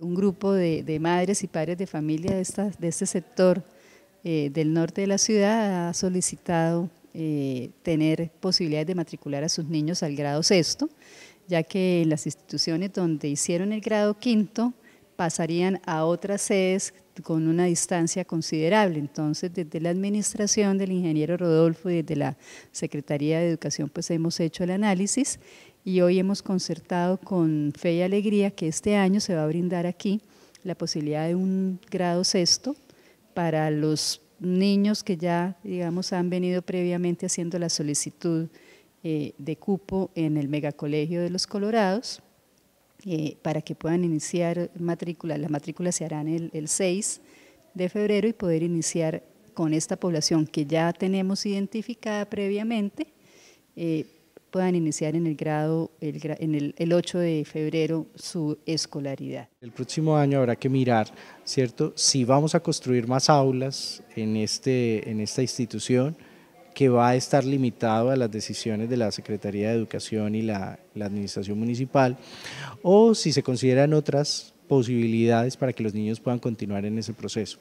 un grupo de, madres y padres de familia de, de este sector eh, del norte de la ciudad ha solicitado eh, tener posibilidades de matricular a sus niños al grado sexto, ya que las instituciones donde hicieron el grado quinto pasarían a otras sedes con una distancia considerable. Entonces, desde la administración del ingeniero Rodolfo y desde la Secretaría de Educación, pues hemos hecho el análisis y hoy hemos concertado con Fe y Alegría que este año se va a brindar aquí la posibilidad de un grado sexto para los niños que ya, digamos, han venido previamente haciendo la solicitud eh, de cupo en el megacolegio de los Colorados, eh, para que puedan iniciar matrícula. Las matrículas se harán el, 6 de febrero y poder iniciar con esta población que ya tenemos identificada previamente, eh, puedan iniciar en el grado, el, en el, 8 de febrero, su escolaridad. El próximo año habrá que mirar, ¿cierto?, si vamos a construir más aulas en, este, en esta institución que va a estar limitado a las decisiones de la Secretaría de Educación y la Administración Municipal, o si se consideran otras posibilidades para que los niños puedan continuar en ese proceso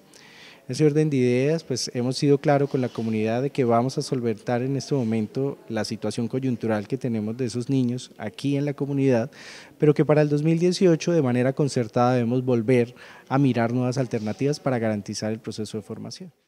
ese orden de ideas, pues hemos sido claro con la comunidad de que vamos a solventar en este momento la situación coyuntural que tenemos de esos niños aquí en la comunidad, pero que para el 2018 de manera concertada debemos volver a mirar nuevas alternativas para garantizar el proceso de formación.